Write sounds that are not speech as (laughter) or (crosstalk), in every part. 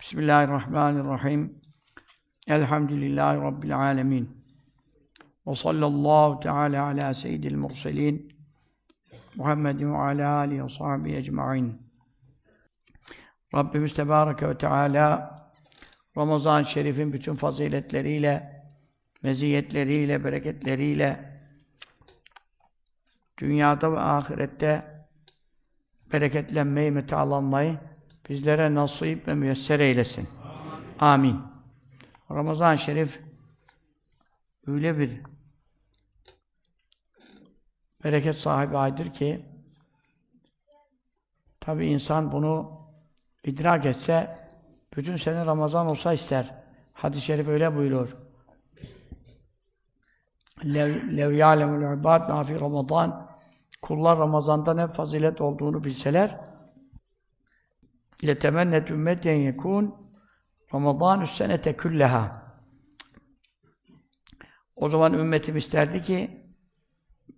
Bismillahirrahmanirrahim. Elhamdülillahi Rabbil alemin. Ve sallallahu teala ala seyyidil murselin. Muhammedin ve ala alihi ve sahbihi ecma'in. Rabbimiz Tebareke ve Teala Ramazan-ı Şerif'in bütün faziletleriyle, meziyetleriyle, bereketleriyle dünyada ve ahirette bereketlenmeyi, metalanmayı bizlere nasip ve müyesser eylesin. Amin. Ramazan-ı Şerif öyle bir bereket sahibi aydır ki tabi insan bunu idrak etse bütün sene Ramazan olsa ister. Hadis-i şerif öyle buyuruyor. Lev ya'lemul ibad ma fi Ramazan. Kullar Ramazan'da ne fazilet olduğunu bilseler ile temennet ümmeten yekun Ramazan senete külleha. O zaman ümmetim isterdi ki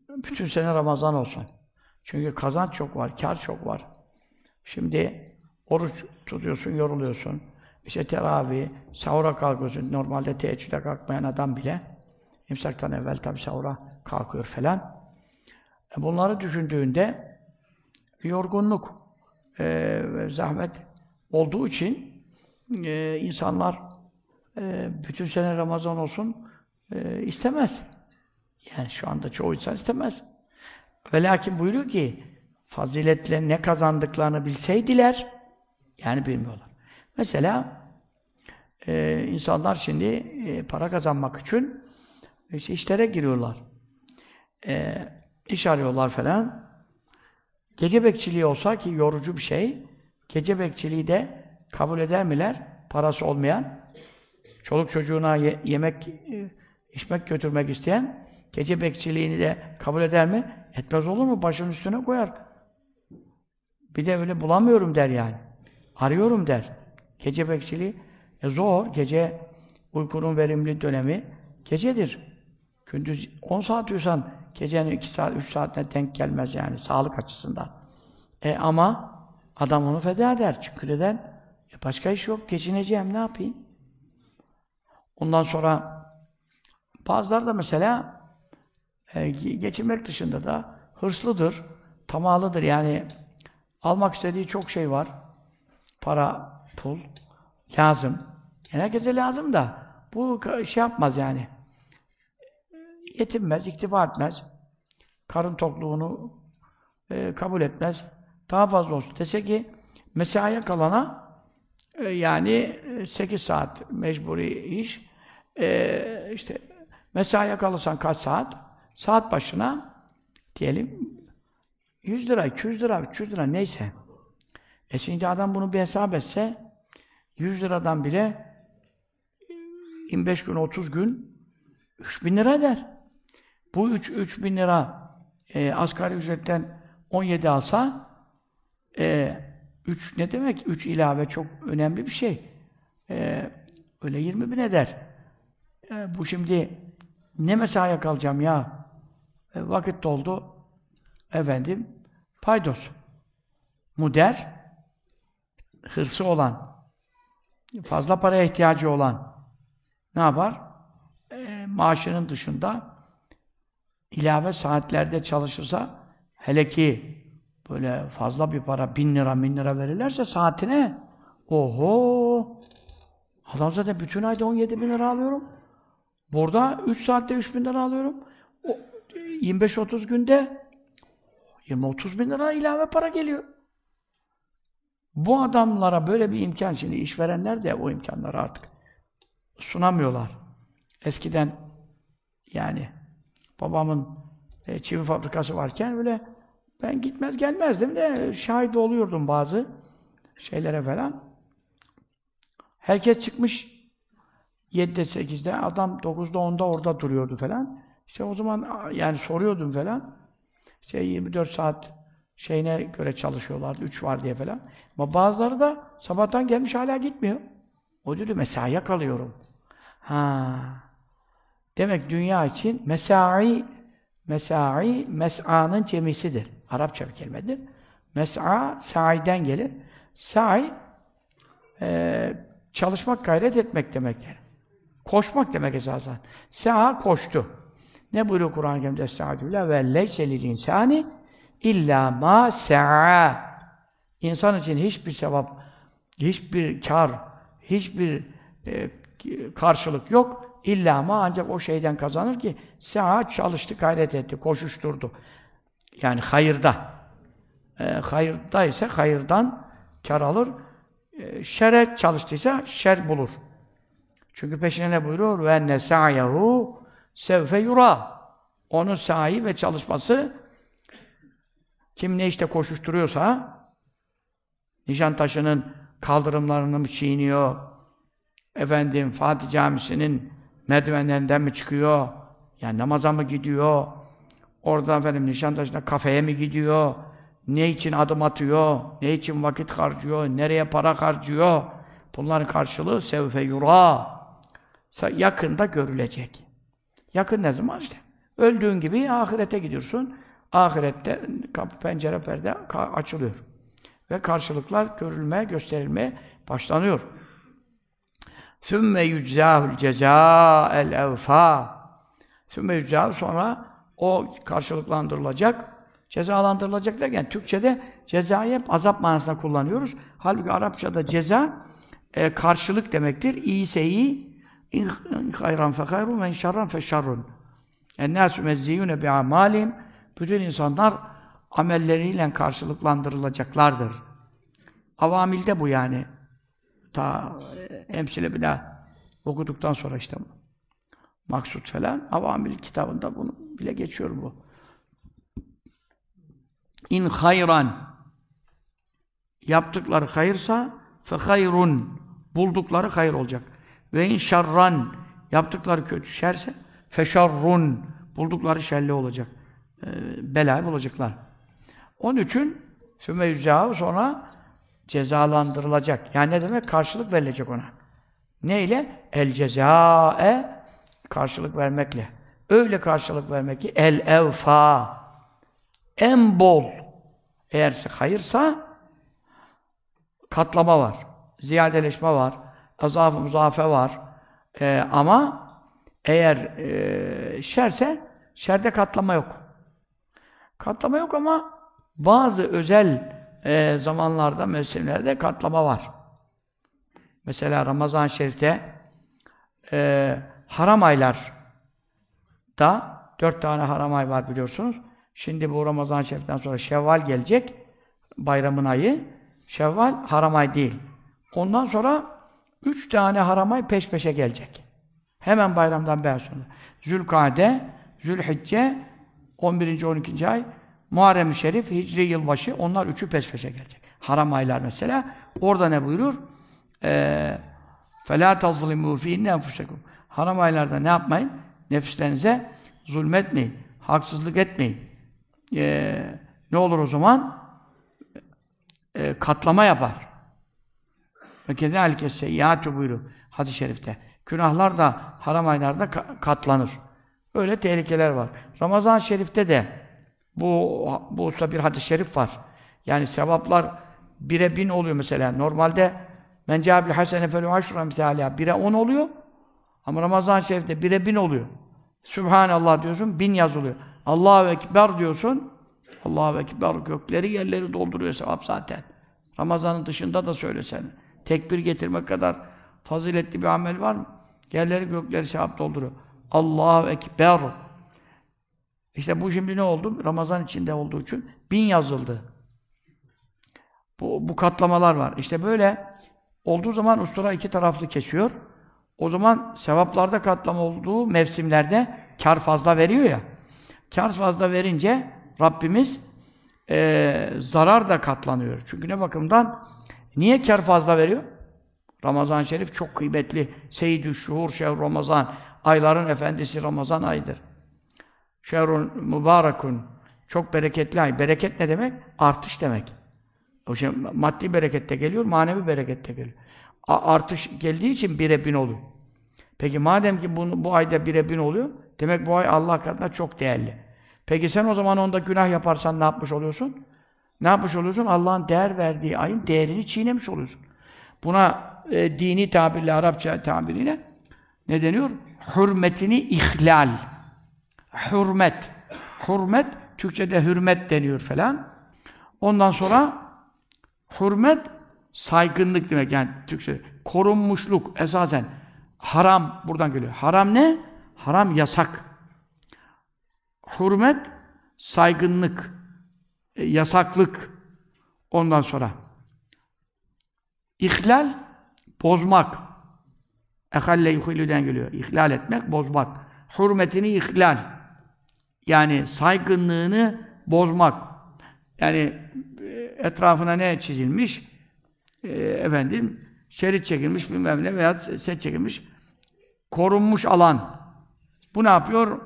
bütün sene Ramazan olsun. Çünkü kazanç çok var, kar çok var. Şimdi oruç tutuyorsun, yoruluyorsun. İşte teravih, sahura kalkıyorsun. Normalde teheccüde kalkmayan adam bile imsaktan evvel tabi sahura kalkıyor falan. E, bunları düşündüğünde yorgunluk e, zahmet olduğu için e, insanlar e, bütün sene Ramazan olsun e, istemez. Yani şu anda çoğu insan istemez. Ve lakin buyuruyor ki faziletle ne kazandıklarını bilseydiler yani bilmiyorlar. Mesela e, insanlar şimdi e, para kazanmak için işte işlere giriyorlar. E, iş arıyorlar falan. Gece bekçiliği olsa ki yorucu bir şey, gece bekçiliği de kabul eder miler? Parası olmayan, çoluk çocuğuna ye yemek, e, içmek götürmek isteyen, gece bekçiliğini de kabul eder mi? Etmez olur mu? Başın üstüne koyar. Bir de öyle bulamıyorum der yani. Arıyorum der. Gece bekçiliği e zor. Gece uykunun verimli dönemi gecedir. Gündüz 10 saat uyusan gecenin 2 saat, 3 saatine denk gelmez yani sağlık açısından. E ama adam onu feda eder, çıkır eder. E başka iş yok, geçineceğim, ne yapayım? Ondan sonra bazıları da mesela e, geçinmek dışında da hırslıdır, tamalıdır Yani almak istediği çok şey var. Para, pul lazım. herkese lazım da bu şey yapmaz yani. Yetinmez, iktifa etmez. Karın tokluğunu e, kabul etmez. Daha fazla olsun. Dese ki mesaiye kalana e, yani 8 e, saat mecburi iş. E, işte mesaiye kalırsan kaç saat? Saat başına diyelim 100 lira, 200 lira, 300 lira neyse. E şimdi adam bunu bir hesap etse 100 liradan bile 25 gün, 30 gün 3 bin lira eder. Bu 3, 3 bin lira e, asgari ücretten 17 alsa e, üç ne demek? Üç ilave çok önemli bir şey. E, öyle yirmi bin eder. E, bu şimdi ne mesaiye kalacağım ya? E, vakit doldu. Efendim, paydos. Muder, hırsı olan, fazla paraya ihtiyacı olan ne yapar? E, maaşının dışında ilave saatlerde çalışırsa hele ki böyle fazla bir para, bin lira, bin lira verirlerse saatine oho adam zaten bütün ayda 17 bin lira alıyorum. Burada 3 saatte 3 bin lira alıyorum. 25-30 günde 20-30 bin lira ilave para geliyor. Bu adamlara böyle bir imkan şimdi işverenler de o imkanları artık sunamıyorlar. Eskiden yani babamın e, çivi fabrikası varken böyle ben gitmez gelmezdim de şahit oluyordum bazı şeylere falan. Herkes çıkmış 7'de 8'de, adam 9'da 10'da orada duruyordu falan. İşte o zaman yani soruyordum falan. İşte 24 saat şeyine göre çalışıyorlardı, 3 var diye falan. Ama bazıları da sabahtan gelmiş hala gitmiyor. O diyor mesaiye kalıyorum. Ha. Demek dünya için mesai, mesai, mes'anın cemisidir. Arapça bir kelimedir. Mes'a, sa'iden gelir. Sa'i, e, çalışmak, gayret etmek demektir. Koşmak demek esasen. Sa'a koştu. Ne buyuruyor Kur'an-ı Kerim'de? Estağfirullah ve leyse lil insani illa ma sa'a. İnsan için hiçbir sevap, hiçbir kar, hiçbir e, karşılık yok. İlla ma ancak o şeyden kazanır ki sa'a çalıştı, gayret etti, koşuşturdu. Yani hayırda. E, ee, hayırda ise hayırdan kar alır. E, şere çalıştıysa şer bulur. Çünkü peşine ne buyuruyor? Ve enne sa'yahu sevfe yura. Onun sahi ve çalışması kim ne işte koşuşturuyorsa nişan taşının kaldırımlarını mı çiğniyor? Efendim Fatih Camisi'nin merdivenlerinden mi çıkıyor? Yani namaza mı gidiyor? Oradan efendim Nişantaşı'na kafeye mi gidiyor? Ne için adım atıyor? Ne için vakit harcıyor? Nereye para harcıyor? Bunların karşılığı sevfe yura. Yakında görülecek. Yakın ne zaman işte? Öldüğün gibi ahirete gidiyorsun. Ahirette kapı, pencere perde açılıyor. Ve karşılıklar görülmeye, gösterilmeye başlanıyor. Sümme yüczâhül cezâ el evfâ. Sümme yüczâhül sonra o karşılıklandırılacak, cezalandırılacak derken Türkçe'de cezayı azap manasına kullanıyoruz. Halbuki Arapça'da ceza e, karşılık demektir. İyise iyi, in hayran fe hayrun ve in şerran fe şerrun. Ennâsü mezziyyûne bi'amâlim. Bütün insanlar amelleriyle karşılıklandırılacaklardır. Avamilde bu yani. Ta emsile bina okuduktan sonra işte maksut falan. Avamil kitabında bunu bile geçiyor bu. İn hayran yaptıkları hayırsa fe hayrun buldukları hayır olacak. Ve in şerran yaptıkları kötü şerse fe şerrun buldukları şerli olacak. E, ee, belayı bulacaklar. Onun için sümeyüzcav sonra cezalandırılacak. Yani ne demek? Karşılık verilecek ona. Neyle? El cezae karşılık vermekle. Öyle karşılık vermek ki el evfa en bol eğer hayırsa katlama var. Ziyadeleşme var. Azaf-ı muzafe var. Ee, ama eğer e, şerse şerde katlama yok. Katlama yok ama bazı özel e, zamanlarda, mevsimlerde katlama var. Mesela Ramazan-ı Şerif'te e, haram aylar da dört tane haram ay var biliyorsunuz. Şimdi bu Ramazan Şerif'ten sonra Şevval gelecek. Bayramın ayı. Şevval haram ay değil. Ondan sonra üç tane haram ay peş peşe gelecek. Hemen bayramdan beri sonra. Zülkade, Zülhicce, 11. 12. ay, muharrem Şerif, Hicri yılbaşı, onlar üçü peş peşe gelecek. Haram aylar mesela. Orada ne buyurur? Ee, فَلَا تَظْلِمُوا ف۪ينَّ اَنْفُسَكُمْ Haram aylarda ne yapmayın? Nefislerinize zulmetmeyin. Haksızlık etmeyin. Ee, ne olur o zaman? Ee, katlama yapar. Ve kezalike seyyiatü buyuruyor hadis-i şerifte. Günahlar da haram aylarda katlanır. Öyle tehlikeler var. Ramazan-ı Şerif'te de bu, bu usta bir hadis-i şerif var. Yani sevaplar bire bin oluyor mesela. Normalde men cevabül hasene felü aşra misaliha bire on oluyor. Ama Ramazan-ı Şerif'te bire bin oluyor. Sübhanallah diyorsun, bin yazılıyor. Allahu Ekber diyorsun, Allahu Ekber gökleri yerleri dolduruyor sevap zaten. Ramazanın dışında da söylesen. Tekbir getirmek kadar faziletli bir amel var mı? Yerleri gökleri sevap dolduruyor. Allahu Ekber. İşte bu şimdi ne oldu? Ramazan içinde olduğu için bin yazıldı. Bu, bu katlamalar var. İşte böyle olduğu zaman ustura iki taraflı kesiyor. O zaman sevaplarda katlama olduğu mevsimlerde kar fazla veriyor ya. Kar fazla verince Rabbimiz e, zarar da katlanıyor. Çünkü ne bakımdan? Niye kar fazla veriyor? Ramazan-ı Şerif çok kıymetli. Seyyid-i Şuhur Şehr Ramazan. Ayların efendisi Ramazan aydır. Şehrun mübarekun. Çok bereketli ay. Bereket ne demek? Artış demek. O şey maddi berekette geliyor, manevi berekette geliyor. A artış geldiği için bire bin oluyor. Peki madem ki bunu, bu ayda bire bin oluyor, demek bu ay Allah katında çok değerli. Peki sen o zaman onda günah yaparsan ne yapmış oluyorsun? Ne yapmış oluyorsun? Allah'ın değer verdiği ayın değerini çiğnemiş oluyorsun. Buna e, dini tabirle, Arapça tabiriyle ne deniyor? Hürmetini ihlal. Hürmet. Hürmet, Türkçe'de hürmet deniyor falan. Ondan sonra hürmet saygınlık demek yani Türkçe korunmuşluk esasen Haram buradan geliyor. Haram ne? Haram yasak. Hürmet saygınlık, e, yasaklık. Ondan sonra ihlal bozmak. Ehalle yuhilüden geliyor. İhlal etmek, bozmak. Hürmetini ihlal. Yani saygınlığını bozmak. Yani e, etrafına ne çizilmiş? E, efendim, şerit çekilmiş bilmem ne veya set çekilmiş korunmuş alan. Bu ne yapıyor?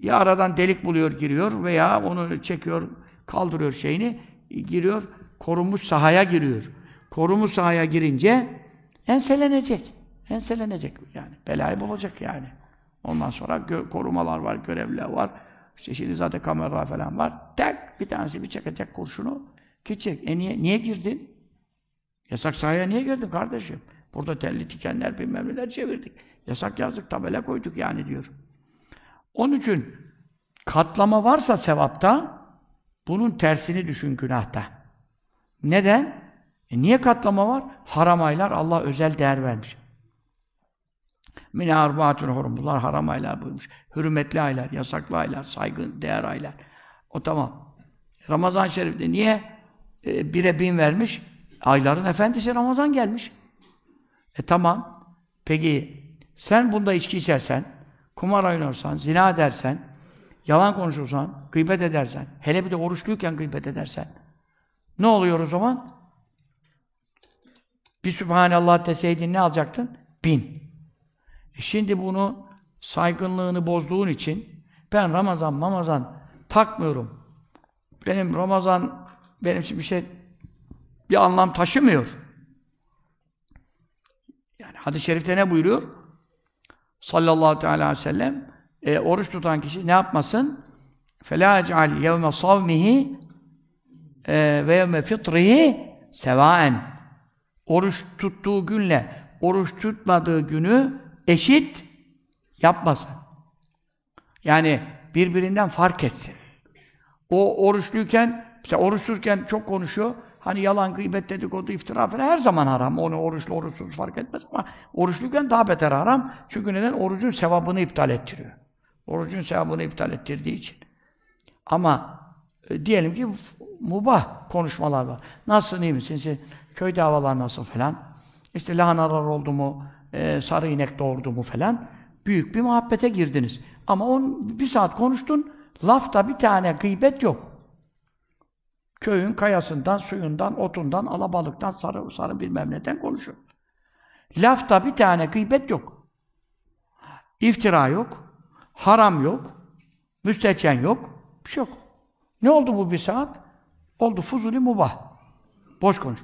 Ya aradan delik buluyor, giriyor veya onu çekiyor, kaldırıyor şeyini, giriyor, korunmuş sahaya giriyor. Korunmuş sahaya girince enselenecek. Enselenecek yani. Belayı bulacak yani. Ondan sonra korumalar var, görevler var. İşte şimdi zaten kamera falan var. Tek bir tanesi bir çekecek kurşunu. Gidecek. E niye, niye girdin? Yasak sahaya niye girdin kardeşim? Burada telli tikenler bilmem neler çevirdik. Yasak yazdık, tabela koyduk yani diyor. Onun için katlama varsa sevapta bunun tersini düşün günahta. Neden? E niye katlama var? Haram aylar Allah özel değer vermiş. Mine arbaatun hurum. Bunlar haram aylar buyurmuş. Hürmetli aylar, yasaklı aylar, saygın, değer aylar. O tamam. Ramazan-ı Şerif'te niye e, bire bin vermiş? Ayların efendisi Ramazan gelmiş. E tamam. Peki sen bunda içki içersen, kumar oynarsan, zina edersen, yalan konuşursan, gıybet edersen, hele bir de oruçluyken gıybet edersen ne oluyor o zaman? Bir Sübhanallah deseydin ne alacaktın? Bin. E şimdi bunu saygınlığını bozduğun için ben Ramazan, Ramazan takmıyorum. Benim Ramazan benim için bir şey bir anlam taşımıyor. Yani hadis-i şerifte ne buyuruyor? Sallallahu teala aleyhi ve sellem e, oruç tutan kişi ne yapmasın? فَلَا اَجْعَلْ يَوْمَ صَوْمِهِ ve yevme fitrihi sevaen. Oruç tuttuğu günle oruç tutmadığı günü eşit yapmasın. Yani birbirinden fark etsin. O oruçluyken, işte oruçluyken çok konuşuyor hani yalan, gıybet, dedikodu, iftira falan her zaman haram. Onu oruçlu, oruçsuz fark etmez ama oruçluyken daha beter haram. Çünkü neden? Orucun sevabını iptal ettiriyor. Orucun sevabını iptal ettirdiği için. Ama e, diyelim ki mubah konuşmalar var. Nasılsın, iyi misin? Sen, köyde havalar nasıl falan. İşte lahanalar oldu mu, e, sarı inek doğurdu mu falan. Büyük bir muhabbete girdiniz. Ama on, bir saat konuştun, lafta bir tane gıybet yok. Köyün kayasından, suyundan, otundan, alabalıktan, sarı, sarı bir neden konuşuyor. Lafta bir tane gıybet yok. İftira yok. Haram yok. Müstehcen yok. Bir şey yok. Ne oldu bu bir saat? Oldu fuzuli mubah. Boş konuş.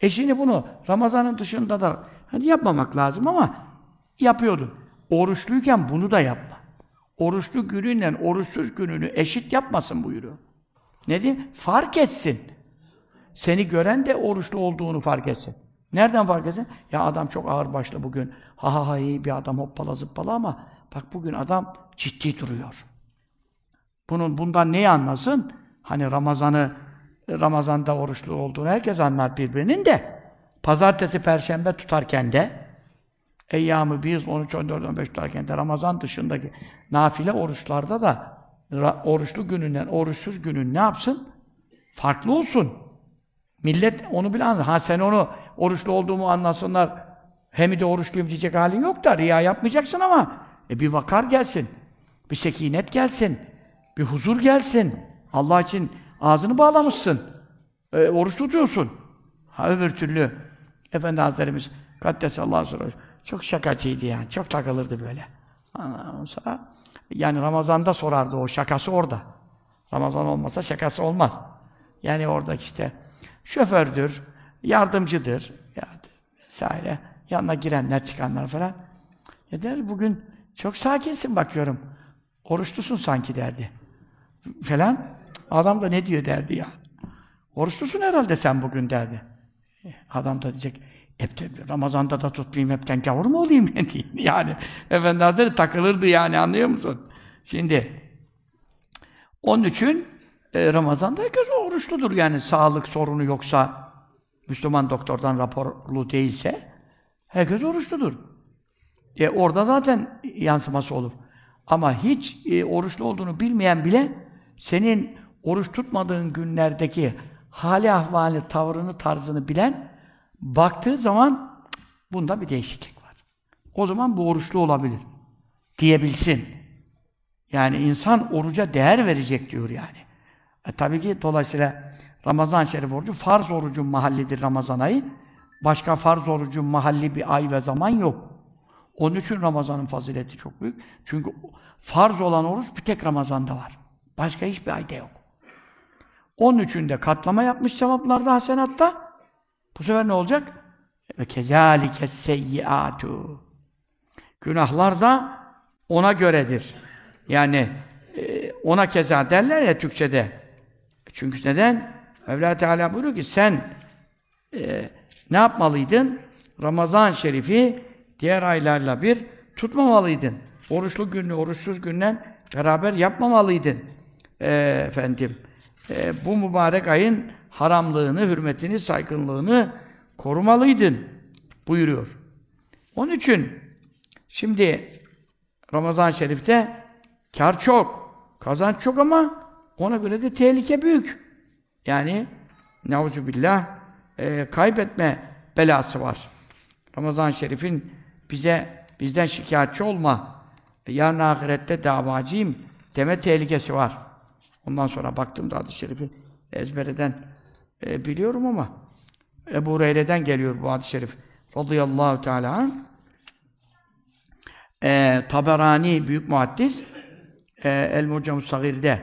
E şimdi bunu Ramazan'ın dışında da hani yapmamak lazım ama yapıyordu. Oruçluyken bunu da yapma. Oruçlu gününle oruçsuz gününü eşit yapmasın buyuruyor. Ne diyeyim? Fark etsin. Seni gören de oruçlu olduğunu fark etsin. Nereden fark etsin? Ya adam çok ağır başlı bugün. Ha ha ha iyi bir adam hoppala zıppala ama bak bugün adam ciddi duruyor. Bunun bundan neyi anlasın? Hani Ramazan'ı Ramazan'da oruçlu olduğunu herkes anlar birbirinin de. Pazartesi, perşembe tutarken de eyyamı biz 13, 14, 15 tutarken de Ramazan dışındaki nafile oruçlarda da oruçlu gününden, oruçsuz günün ne yapsın? Farklı olsun. Millet onu bile anlar. Ha sen onu oruçlu olduğumu anlasınlar. Hem de oruçluyum diyecek halin yok da riya yapmayacaksın ama e bir vakar gelsin. Bir sekinet gelsin. Bir huzur gelsin. Allah için ağzını bağlamışsın. E, oruç tutuyorsun. Ha öbür türlü Efendi Hazretlerimiz Kaddesallahu aleyhi ve sellem çok şakacıydı yani. Çok takılırdı böyle. Ondan sonra yani Ramazan'da sorardı o şakası orada. Ramazan olmasa şakası olmaz. Yani oradaki işte şofördür, yardımcıdır, ya, vesaire. Yanına girenler, çıkanlar falan. Ya der, bugün çok sakinsin bakıyorum. Oruçlusun sanki derdi. Falan. Adam da ne diyor derdi ya. Oruçlusun herhalde sen bugün derdi. E, adam da diyecek, hep de, Ramazan'da da tutmayayım, hepten gavur mu olayım (laughs) Yani Efendi Hazretleri takılırdı yani anlıyor musun? Şimdi onun için e, Ramazan'da herkes oruçludur yani sağlık sorunu yoksa Müslüman doktordan raporlu değilse herkes oruçludur. E, orada zaten yansıması olur. Ama hiç e, oruçlu olduğunu bilmeyen bile senin oruç tutmadığın günlerdeki hali ahvali, tavrını, tarzını bilen Baktığı zaman bunda bir değişiklik var. O zaman bu oruçlu olabilir. Diyebilsin. Yani insan oruca değer verecek diyor yani. E tabii ki dolayısıyla Ramazan şerif orucu farz orucun mahallidir Ramazan ayı. Başka farz orucun mahalli bir ay ve zaman yok. Onun için Ramazan'ın fazileti çok büyük. Çünkü farz olan oruç bir tek Ramazan'da var. Başka hiçbir ayda yok. Onun için de katlama yapmış sevaplarda, hasenatta. Bu sefer ne olacak? Ve kezalike seyyiatu. Günahlar da ona göredir. Yani e, ona keza derler ya Türkçe'de. Çünkü neden? Mevla Teala buyuruyor ki sen e, ne yapmalıydın? Ramazan şerifi diğer aylarla bir tutmamalıydın. Oruçlu günü, oruçsuz günden beraber yapmamalıydın. E, efendim, e, bu mübarek ayın haramlığını, hürmetini, saygınlığını korumalıydın buyuruyor. Onun için şimdi Ramazan-ı Şerif'te kar çok, kazanç çok ama ona göre de tehlike büyük. Yani neuzubillah e, kaybetme belası var. Ramazan-ı Şerif'in bize bizden şikayetçi olma, e, yarın ahirette davacıyım deme tehlikesi var. Ondan sonra baktım da hadis-i şerifi ezbereden e, biliyorum ama Ebu Hureyre'den geliyor bu hadis-i şerif. Radıyallahu Teala e, Taberani büyük muhaddis e, El Mucam Sagir'de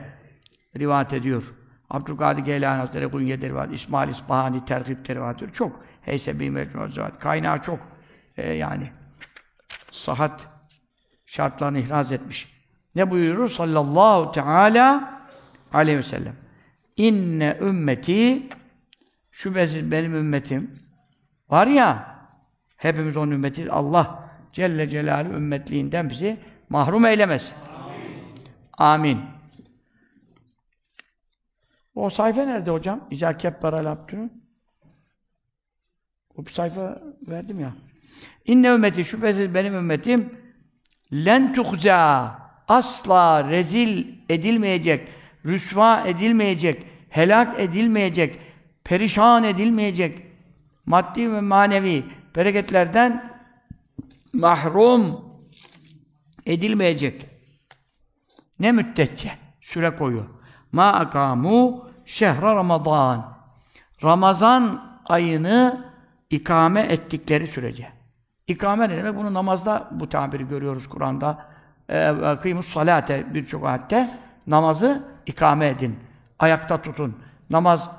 rivayet ediyor. Abdülkadir Geylani Hazretleri Kunyede rivayet, İsmail İspahani Terhip rivayet çok. Heysebi Mecnun rivayet. Kaynağı çok. E, yani sahat şartlarını ihraz etmiş. Ne buyurur? Sallallahu teala aleyhi ve sellem. İnne ümmeti Şüphesiz benim ümmetim var ya, hepimiz onun ümmetiyiz. Allah Celle Celaluhu ümmetliğinden bizi mahrum eylemez. Amin. Amin. O sayfa nerede hocam? İza kebbera labdü. O bir sayfa verdim ya. İnne ümmeti, şüphesiz benim ümmetim len tuhza asla rezil edilmeyecek, rüsva edilmeyecek, helak edilmeyecek, perişan edilmeyecek maddi ve manevi bereketlerden mahrum edilmeyecek. Ne müddetçe? Süre koyu. Ma akamu şehra Ramazan. Ramazan ayını ikame ettikleri sürece. İkame ne demek? Bunu namazda bu tabiri görüyoruz Kur'an'da. Ee, kıymus salate birçok ayette namazı ikame edin. Ayakta tutun. Namaz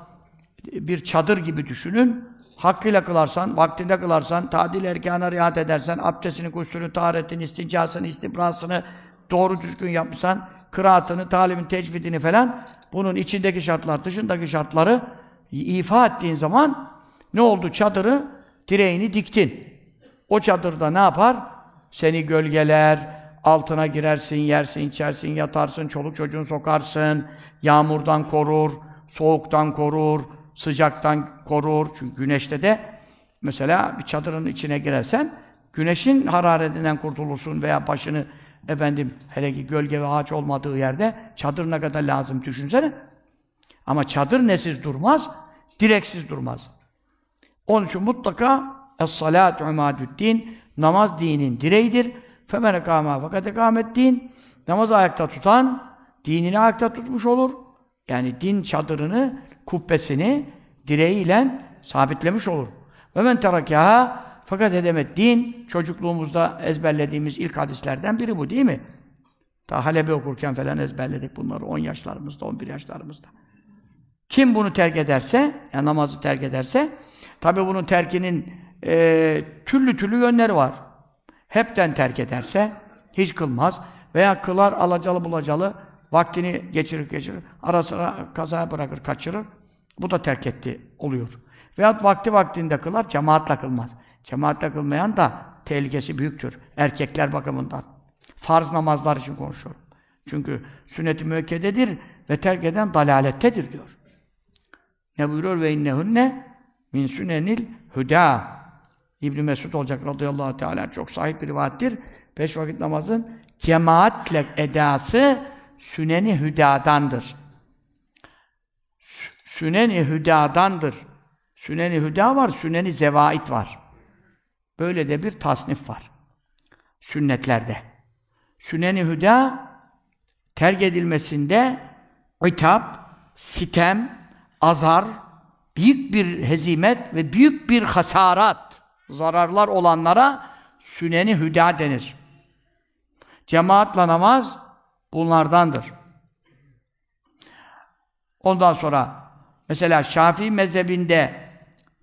bir çadır gibi düşünün. Hakkıyla kılarsan, vaktinde kılarsan, tadil erkana riayet edersen, abdestini, kuşsunu, taharetini, istincasını, istibrasını doğru düzgün yapmışsan, kıraatını, talimin, tecvidini falan bunun içindeki şartlar, dışındaki şartları ifa ettiğin zaman ne oldu? Çadırı, direğini diktin. O çadırda ne yapar? Seni gölgeler, altına girersin, yersin, içersin, yatarsın, çoluk çocuğun sokarsın, yağmurdan korur, soğuktan korur, sıcaktan korur. Çünkü güneşte de mesela bir çadırın içine girersen güneşin hararetinden kurtulursun veya başını efendim hele ki gölge ve ağaç olmadığı yerde çadır ne kadar lazım düşünsene. Ama çadır nesiz durmaz, direksiz durmaz. Onun için mutlaka es-salatu imadüd namaz dinin direğidir. Femen ekama fakat ekamet din namaz ayakta tutan dinini ayakta tutmuş olur yani din çadırını, kubbesini direğiyle sabitlemiş olur. Ve men terakâhâ fakat edemet din çocukluğumuzda ezberlediğimiz ilk hadislerden biri bu değil mi? Ta Halep'e okurken falan ezberledik bunları 10 yaşlarımızda, 11 yaşlarımızda. Kim bunu terk ederse, yani namazı terk ederse, tabi bunun terkinin e, türlü türlü yönleri var. Hepten terk ederse, hiç kılmaz veya kılar alacalı bulacalı vaktini geçirir geçirir. Ara sıra kaza bırakır, kaçırır. Bu da terk etti oluyor. Veyahut vakti vaktinde kılar, cemaatle kılmaz. Cemaatle kılmayan da tehlikesi büyüktür. Erkekler bakımından. Farz namazlar için konuşuyorum. Çünkü sünnet-i müekkededir ve terk eden dalalettedir diyor. Ne buyuruyor? Ve innehunne min sünenil hüda. İbn Mesud olacak radıyallahu teala çok sahip bir rivayettir. Beş vakit namazın cemaatle edası süneni hüdadandır. Süneni hüdadandır. Süneni hüda var, süneni zevait var. Böyle de bir tasnif var. Sünnetlerde. Süneni hüda terk edilmesinde itap, sitem, azar, büyük bir hezimet ve büyük bir hasarat, zararlar olanlara süneni hüda denir. Cemaatle namaz, bunlardandır. Ondan sonra mesela Şafii mezhebinde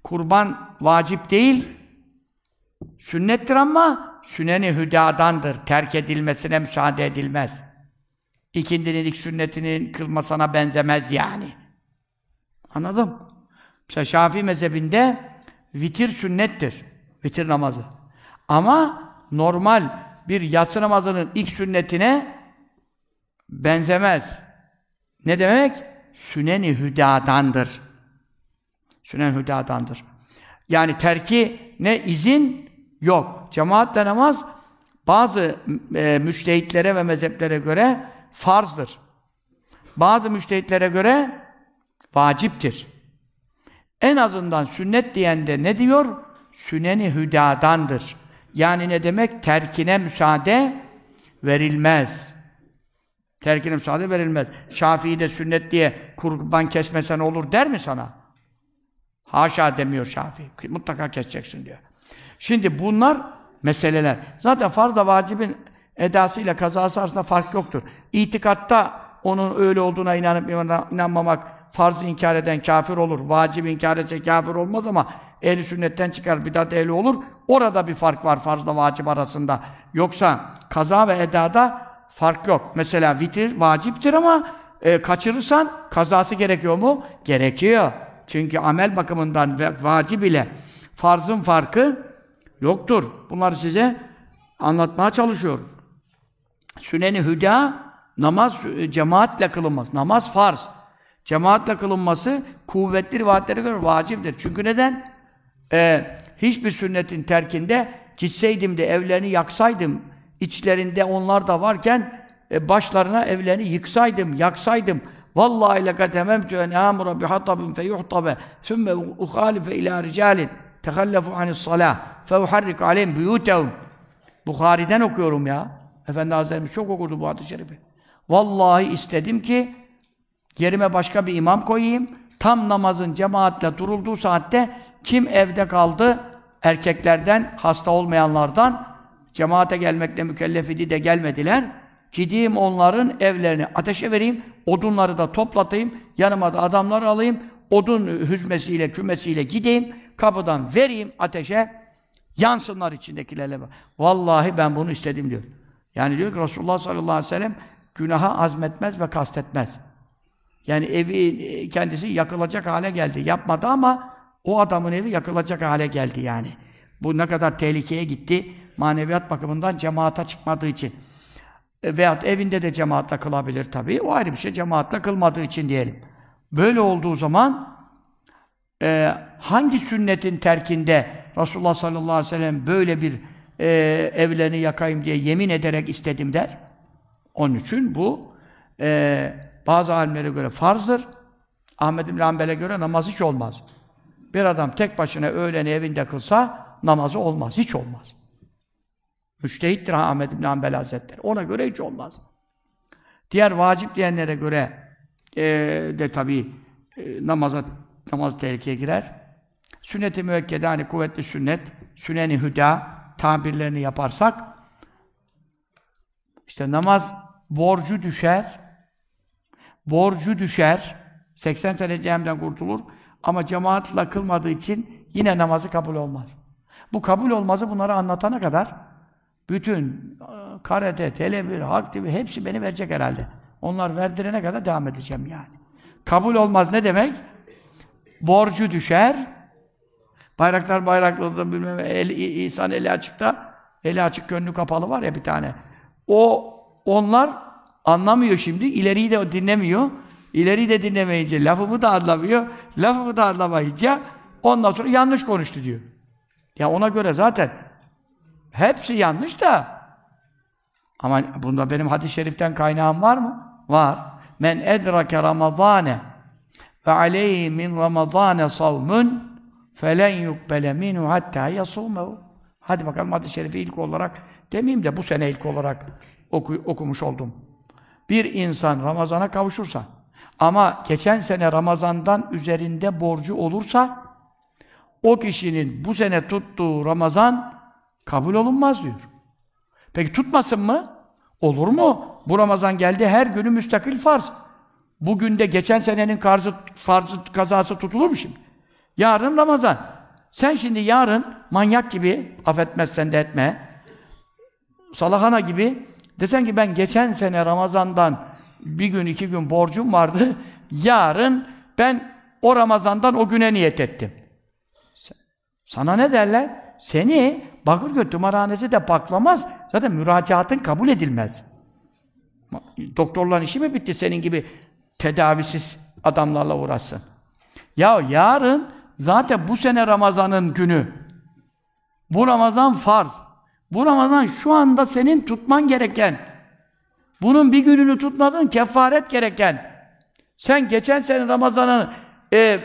kurban vacip değil, sünnettir ama süneni hüdadandır. Terk edilmesine müsaade edilmez. İkindinin ilk sünnetinin kılmasana benzemez yani. Anladım. Mesela Şafii mezhebinde vitir sünnettir. Vitir namazı. Ama normal bir yatsı namazının ilk sünnetine benzemez. Ne demek? Süneni i hüdadandır. Sünen-i hüdadandır. Yani terki ne izin yok. Cemaatle namaz bazı e, müçtehitlere ve mezheplere göre farzdır. Bazı müçtehitlere göre vaciptir. En azından sünnet diyen de ne diyor? Süneni hüdadandır. Yani ne demek? Terkine müsaade verilmez. Terkine müsaade verilmez. Şafii de sünnet diye kurban kesmesen olur der mi sana? Haşa demiyor Şafii. Mutlaka keseceksin diyor. Şimdi bunlar meseleler. Zaten farz da vacibin edasıyla kazası arasında fark yoktur. İtikatta onun öyle olduğuna inanıp inanmamak farz inkar eden kafir olur. Vacibi inkar etse kafir olmaz ama ehli sünnetten çıkar bidat ehli olur. Orada bir fark var farzla vacip arasında. Yoksa kaza ve edada fark yok. Mesela vitir vaciptir ama e, kaçırırsan kazası gerekiyor mu? Gerekiyor. Çünkü amel bakımından ve vacip ile farzın farkı yoktur. Bunları size anlatmaya çalışıyorum. Süneni hüda namaz e, cemaatle kılınmaz. Namaz farz. Cemaatle kılınması kuvvetli rivayetlere göre vaciptir. Çünkü neden? Ee, hiçbir sünnetin terkinde gitseydim de evlerini yaksaydım içlerinde onlar da varken e, başlarına evlerini yıksaydım, yaksaydım. Vallahi lekad hememtü en amura bi hatabin fe yuhtabe sümme uhalife ila ricalin tehallefu anis salah fe uharrik aleyhim buyutehum. Bukhari'den okuyorum ya. Efendi Hazretimiz çok okudu bu hadis-i şerifi. Vallahi istedim ki yerime başka bir imam koyayım. Tam namazın cemaatle durulduğu saatte kim evde kaldı erkeklerden, hasta olmayanlardan Cemaate gelmekle mükellef idi de gelmediler. Gideyim onların evlerini ateşe vereyim, odunları da toplatayım, yanıma da adamları alayım, odun hüzmesiyle, kümesiyle gideyim, kapıdan vereyim ateşe, yansınlar içindekilerle. Vallahi ben bunu istedim diyor. Yani diyor ki Resulullah sallallahu aleyhi ve sellem günaha azmetmez ve kastetmez. Yani evi e, kendisi yakılacak hale geldi. Yapmadı ama o adamın evi yakılacak hale geldi yani. Bu ne kadar tehlikeye gitti maneviyat bakımından cemaata çıkmadığı için e, veyahut evinde de cemaatle kılabilir tabii. O ayrı bir şey cemaatle kılmadığı için diyelim. Böyle olduğu zaman e, hangi sünnetin terkinde Resulullah sallallahu aleyhi ve sellem böyle bir e, evlerini yakayım diye yemin ederek istedim der. Onun için bu e, bazı alimlere göre farzdır. Ahmed bin Hanbel'e göre namaz hiç olmaz. Bir adam tek başına öğleni evinde kılsa namazı olmaz, hiç olmaz. Müştehittir Ahmet İbn Hanbel Hazretleri. Ona göre hiç olmaz. Diğer vacip diyenlere göre e, de tabi e, namaza namaz tehlikeye girer. Sünnet-i müekkede hani kuvvetli sünnet, süneni hüda tabirlerini yaparsak işte namaz borcu düşer. Borcu düşer. 80 sene cehennemden kurtulur. Ama cemaatle kılmadığı için yine namazı kabul olmaz. Bu kabul olmazı bunları anlatana kadar bütün e, karate, televir, halk TV hepsi beni verecek herhalde. Onlar verdirene kadar devam edeceğim yani. Kabul olmaz ne demek? Borcu düşer. Bayraklar bayraklı olsa bilmem el, insan eli açıkta. Eli açık gönlü kapalı var ya bir tane. O onlar anlamıyor şimdi. İleriyi de dinlemiyor. İleri de dinlemeyince lafımı da anlamıyor. Lafımı da anlamayınca ondan sonra yanlış konuştu diyor. Ya ona göre zaten Hepsi yanlış da. Ama bunda benim hadis-i şeriften kaynağım var mı? Var. Men edrake ramazane ve aleyhi min ramazane savmun felen yukbele minhu hatta yasumehu. Hadi bakalım hadis-i şerifi ilk olarak demeyeyim de bu sene ilk olarak oku, okumuş oldum. Bir insan Ramazan'a kavuşursa ama geçen sene Ramazan'dan üzerinde borcu olursa o kişinin bu sene tuttuğu Ramazan Kabul olunmaz diyor. Peki tutmasın mı? Olur mu? Bu Ramazan geldi her günü müstakil farz. Bugün de geçen senenin karzı, farzı, kazası tutulur mu şimdi? Yarın Ramazan. Sen şimdi yarın manyak gibi, affetmezsen de etme, salahana gibi desen ki ben geçen sene Ramazan'dan bir gün iki gün borcum vardı, yarın ben o Ramazan'dan o güne niyet ettim. Sana ne derler? Seni Bakırköy tımarhanesi de baklamaz Zaten müracaatın kabul edilmez. Doktorların işi mi bitti senin gibi tedavisiz adamlarla uğraşsın? Ya yarın zaten bu sene Ramazan'ın günü. Bu Ramazan farz. Bu Ramazan şu anda senin tutman gereken. Bunun bir gününü tutmadın kefaret gereken. Sen geçen sene Ramazan'ın e,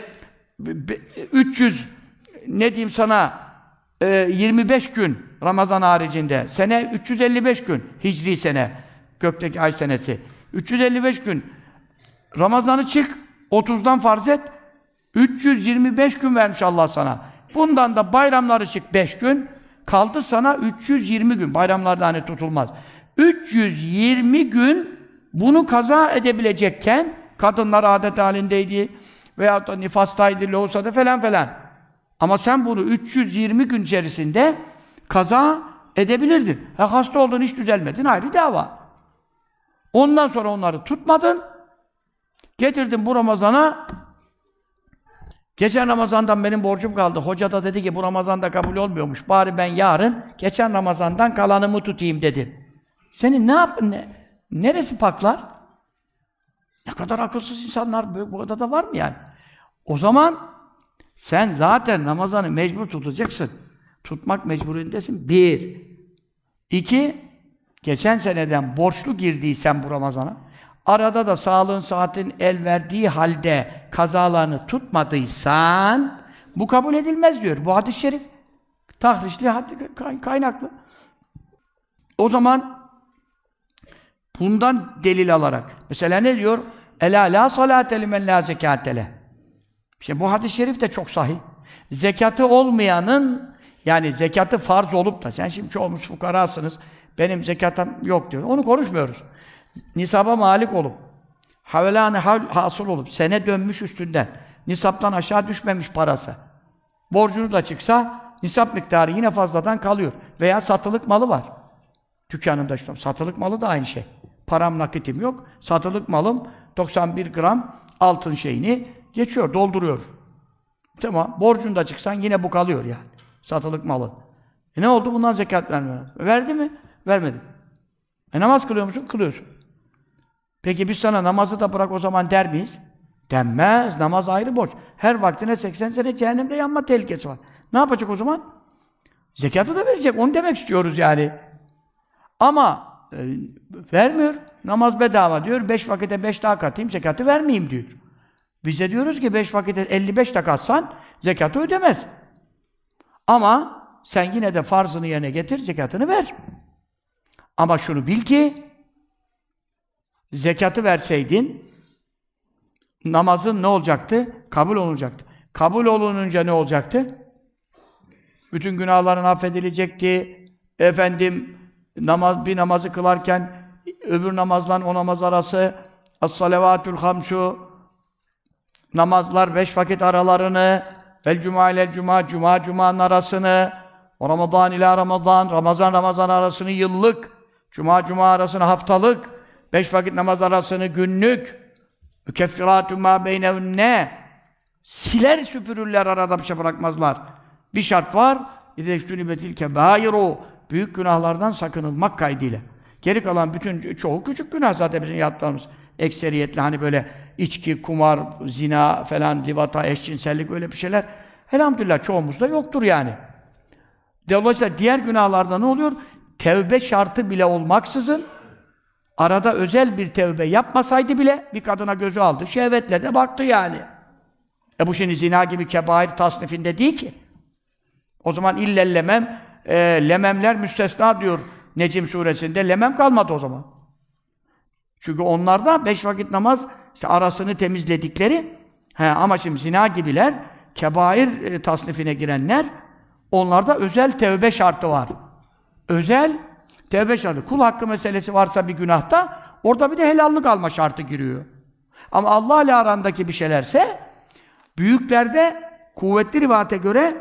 300 ne diyeyim sana 25 ee, gün Ramazan haricinde. Sene 355 gün. Hicri sene. Gökteki ay senesi. 355 gün. Ramazan'ı çık. 30'dan farz et. 325 gün vermiş Allah sana. Bundan da bayramları çık 5 gün. Kaldı sana 320 gün. Bayramlarda hani tutulmaz. 320 gün bunu kaza edebilecekken kadınlar adet halindeydi veyahut da nifastaydı, loğusada falan falan. Ama sen bunu 320 gün içerisinde kaza edebilirdin. Ha, hasta oldun hiç düzelmedin ayrı dava. Ondan sonra onları tutmadın. Getirdin bu Ramazan'a. Geçen Ramazan'dan benim borcum kaldı. Hoca da dedi ki bu Ramazan'da kabul olmuyormuş. Bari ben yarın geçen Ramazan'dan kalanımı tutayım dedi. Senin ne yapın? Ne, neresi paklar? Ne kadar akılsız insanlar bu, burada da var mı yani? O zaman sen zaten Ramazan'ı mecbur tutacaksın. Tutmak mecburiyetindesin. Bir. İki, geçen seneden borçlu girdiysen bu Ramazan'a, arada da sağlığın, saatin el verdiği halde kazalarını tutmadıysan, bu kabul edilmez diyor. Bu hadis-i şerif. Tahrişli, kaynaklı. O zaman bundan delil alarak. Mesela ne diyor? Ela la salateli men la zekatele. İşte bu hadis-i şerif de çok sahih. Zekatı olmayanın yani zekatı farz olup da sen şimdi çoğumuz fukarasınız. Benim zekatım yok diyor. Onu konuşmuyoruz. Nisaba malik olup havlane hasıl olup sene dönmüş üstünden nisaptan aşağı düşmemiş parası. Borcunu da çıksa nisap miktarı yine fazladan kalıyor. Veya satılık malı var. Dükkanında işte satılık malı da aynı şey. Param nakitim yok. Satılık malım 91 gram altın şeyini geçiyor, dolduruyor. Tamam, borcun da çıksan yine bu kalıyor yani. Satılık malı. E ne oldu? Bundan zekat vermiyor. E verdi mi? Vermedi. E namaz kılıyor musun? Kılıyorsun. Peki biz sana namazı da bırak o zaman der miyiz? Denmez. Namaz ayrı borç. Her vaktine 80 sene cehennemde yanma tehlikesi var. Ne yapacak o zaman? Zekatı da verecek. Onu demek istiyoruz yani. Ama e, vermiyor. Namaz bedava diyor. Beş vakite beş daha katayım zekatı vermeyeyim diyor. Biz de diyoruz ki beş vakit 55 takatsan zekatı ödemez. Ama sen yine de farzını yerine getir, zekatını ver. Ama şunu bil ki zekatı verseydin namazın ne olacaktı? Kabul olacaktı Kabul olununca ne olacaktı? Bütün günahların affedilecekti. Efendim namaz, bir namazı kılarken öbür namazla o namaz arası as-salavatül hamsu namazlar, beş vakit aralarını, el cuma ile cuma, cuma cumanın arasını, Ramazan ile Ramazan, Ramazan Ramazan arasını yıllık, cuma cuma arasını haftalık, beş vakit namaz arasını günlük, mükeffiratü mâ ne siler süpürürler arada bir şey bırakmazlar. Bir şart var, İdeştünübetil kebâiru, büyük günahlardan sakınılmak kaydıyla. Geri kalan bütün, çoğu küçük günah zaten bizim yaptığımız ekseriyetle hani böyle içki, kumar, zina falan, livata, eşcinsellik öyle bir şeyler elhamdülillah çoğumuzda yoktur yani. Dolayısıyla diğer günahlarda ne oluyor? Tevbe şartı bile olmaksızın arada özel bir tevbe yapmasaydı bile bir kadına gözü aldı. Şehvetle de baktı yani. E bu şimdi zina gibi kebair tasnifinde değil ki. O zaman illellemem, e, lememler müstesna diyor Necim suresinde. Lemem kalmadı o zaman. Çünkü onlarda beş vakit namaz işte arasını temizledikleri he, ama şimdi zina gibiler kebair e, tasnifine girenler onlarda özel tevbe şartı var. Özel tevbe şartı. Kul hakkı meselesi varsa bir günahta orada bir de helallık alma şartı giriyor. Ama Allah ile arandaki bir şeylerse büyüklerde kuvvetli rivayete göre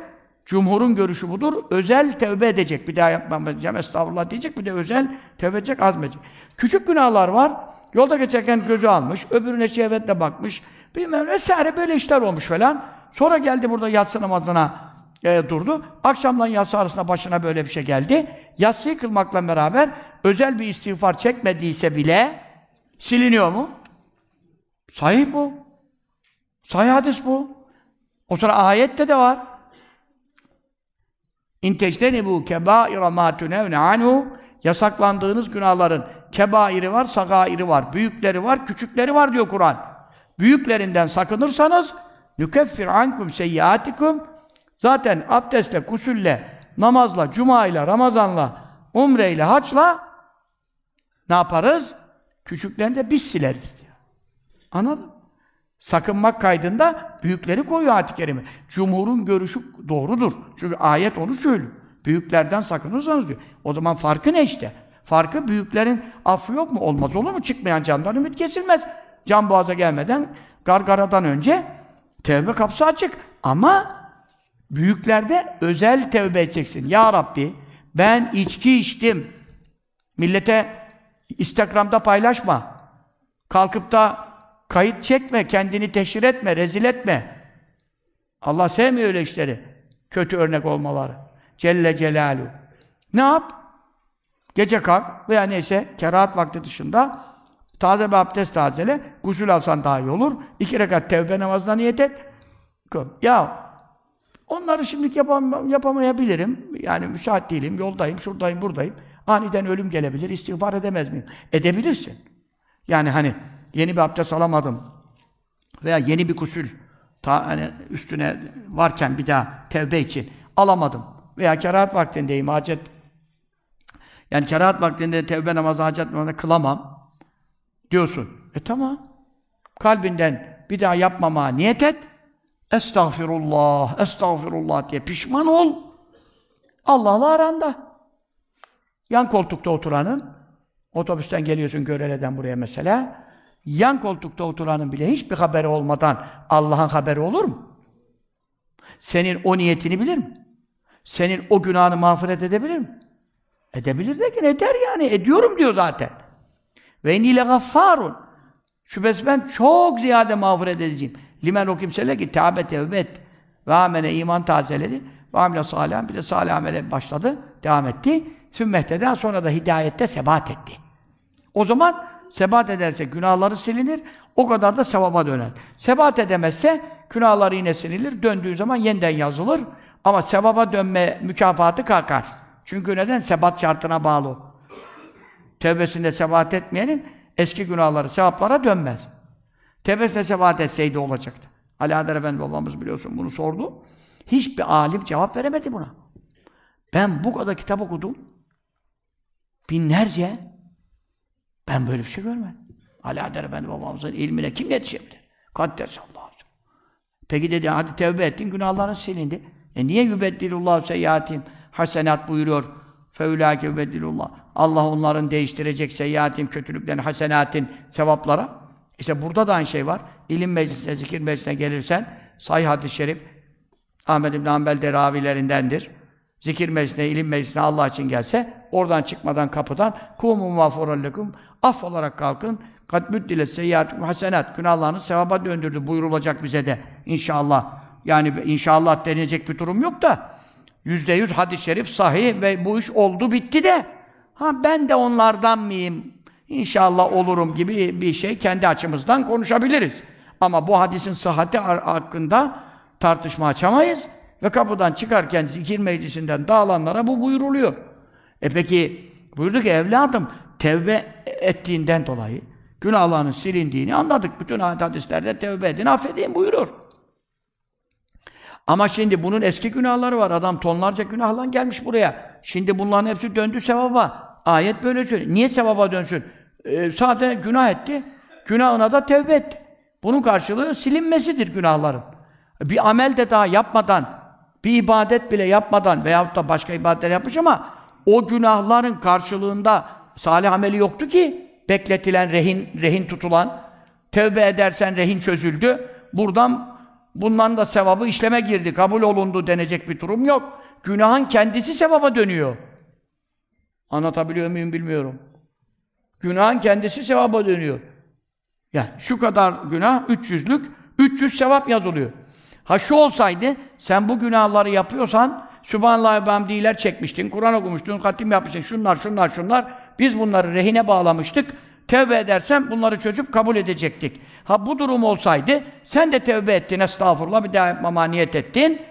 cumhurun görüşü budur. Özel tevbe edecek. Bir daha yapmam diyeceğim. Estağfurullah diyecek. Bir de özel tevbe edecek, azmedecek. Küçük günahlar var. Yolda geçerken gözü almış, öbürüne şehvetle bakmış, bilmem vesaire böyle işler olmuş falan. Sonra geldi burada yatsı namazına e, durdu. Akşamdan yatsı arasında başına böyle bir şey geldi. Yatsıyı kılmakla beraber özel bir istiğfar çekmediyse bile siliniyor mu? Sahih bu. Sahih hadis bu. O sonra ayette de var. İn bu kebâira mâ tunevne anhu yasaklandığınız günahların kebairi var, sagairi var. Büyükleri var, küçükleri var diyor Kur'an. Büyüklerinden sakınırsanız nükeffir ankum seyyiatikum zaten abdestle, gusülle, namazla, cuma ile, ramazanla, umre ile, haçla ne yaparız? Küçüklerini de biz sileriz diyor. Anladın Sakınmak kaydında büyükleri koyuyor ayet-i kerime. Cumhurun görüşü doğrudur. Çünkü ayet onu söylüyor. Büyüklerden sakınırsanız diyor. O zaman farkı ne işte? farkı büyüklerin affı yok mu? Olmaz olur mu? Çıkmayan candan ümit kesilmez. Can boğaza gelmeden gargaradan önce tevbe kapısı açık. Ama büyüklerde özel tevbe edeceksin. Ya Rabbi ben içki içtim. Millete Instagram'da paylaşma. Kalkıp da kayıt çekme, kendini teşhir etme, rezil etme. Allah sevmiyor öyle işleri. Kötü örnek olmaları. Celle Celaluhu. Ne yap? Gece kalk veya neyse kerahat vakti dışında taze bir abdest tazele, gusül alsan daha iyi olur. İki rekat tevbe namazına niyet et. Ya onları şimdilik yapam yapamayabilirim. Yani müsait değilim, yoldayım, şuradayım, buradayım. Aniden ölüm gelebilir, istiğfar edemez miyim? Edebilirsin. Yani hani yeni bir abdest alamadım veya yeni bir gusül ta, hani üstüne varken bir daha tevbe için alamadım veya kerahat vaktindeyim, hacet yani kerahat vaktinde tevbe namazı, hacat namazı kılamam diyorsun. E tamam. Kalbinden bir daha yapmama niyet et. Estağfirullah, estağfirullah diye pişman ol. Allah'la aranda. Yan koltukta oturanın, otobüsten geliyorsun Görele'den buraya mesela, yan koltukta oturanın bile hiçbir haberi olmadan Allah'ın haberi olur mu? Senin o niyetini bilir mi? Senin o günahını mağfiret edebilir mi? Edebilir derken eder yani. Ediyorum diyor zaten. Ve inni le gaffarun. Şüphesiz ben çok ziyade mağfiret edeceğim. Limen o kimseler ki tevbe tevbet ve amene iman tazeledi ve amle salih bir de salih amele başladı, devam etti. Sümmehteden sonra da hidayette sebat etti. O zaman sebat ederse günahları silinir, o kadar da sevaba döner. Sebat edemezse günahları yine sinilir, döndüğü zaman yeniden yazılır ama sevaba dönme mükafatı kalkar. Çünkü neden? Sebat şartına bağlı. Tevbesinde sebat etmeyenin eski günahları, sevaplara dönmez. Tevbesinde sebat etseydi olacaktı. Ali Adar Efendi babamız biliyorsun bunu sordu. Hiçbir alim cevap veremedi buna. Ben bu kadar kitap okudum. Binlerce. Ben böyle bir şey görmedim. Ali Adar Efendi babamızın ilmine kim yetişebilir? Kaddesallahu Peki dedi hadi tevbe ettin günahların silindi. E niye yübeddilullahu seyyatim? hasenat buyuruyor. Feulâke yübeddilullah. Allah onların değiştirecek seyyiatin, kötülüklerin, hasenatin, sevaplara. İşte burada da aynı şey var. İlim meclisine, zikir meclisine gelirsen say hadis-i şerif Ahmed İbn Hanbel de ravilerindendir. Zikir meclisine, ilim meclisine Allah için gelse oradan çıkmadan kapıdan kumu mağfurallekum af olarak kalkın. Kad müddile seyyiatükum hasenat. Günahlarını sevaba döndürdü buyurulacak bize de İnşallah. Yani inşallah denilecek bir durum yok da Yüzde yüz hadis-i şerif sahih ve bu iş oldu bitti de ha ben de onlardan mıyım? İnşallah olurum gibi bir şey kendi açımızdan konuşabiliriz. Ama bu hadisin sıhhati hakkında tartışma açamayız. Ve kapıdan çıkarken zikir meclisinden dağılanlara bu buyuruluyor. E peki buyurdu ki evladım tevbe ettiğinden dolayı günahlarının silindiğini anladık. Bütün hadislerde tevbe edin affedeyim buyurur. Ama şimdi bunun eski günahları var. Adam tonlarca günahla gelmiş buraya. Şimdi bunların hepsi döndü sevaba. Ayet böyle söylüyor. Niye sevaba dönsün? Ee, sadece günah etti. Günahına da tevbe etti. Bunun karşılığı silinmesidir günahların. Bir amel de daha yapmadan, bir ibadet bile yapmadan veyahut da başka ibadetler yapmış ama o günahların karşılığında salih ameli yoktu ki bekletilen rehin rehin tutulan tevbe edersen rehin çözüldü. Buradan Bundan da sevabı işleme girdi, kabul olundu denecek bir durum yok. Günahın kendisi sevaba dönüyor. Anlatabiliyor muyum bilmiyorum. Günahın kendisi sevaba dönüyor. Yani şu kadar günah 300'lük, 300 sevap yazılıyor. Ha şu olsaydı, sen bu günahları yapıyorsan, Sübhanallah ve hamdiler çekmiştin, Kur'an okumuştun, katim yapmıştın, şunlar, şunlar, şunlar. Biz bunları rehine bağlamıştık. Tevbe edersen bunları çözüp kabul edecektik. Ha bu durum olsaydı sen de tevbe ettin estağfurullah bir daha yapmama niyet ettin.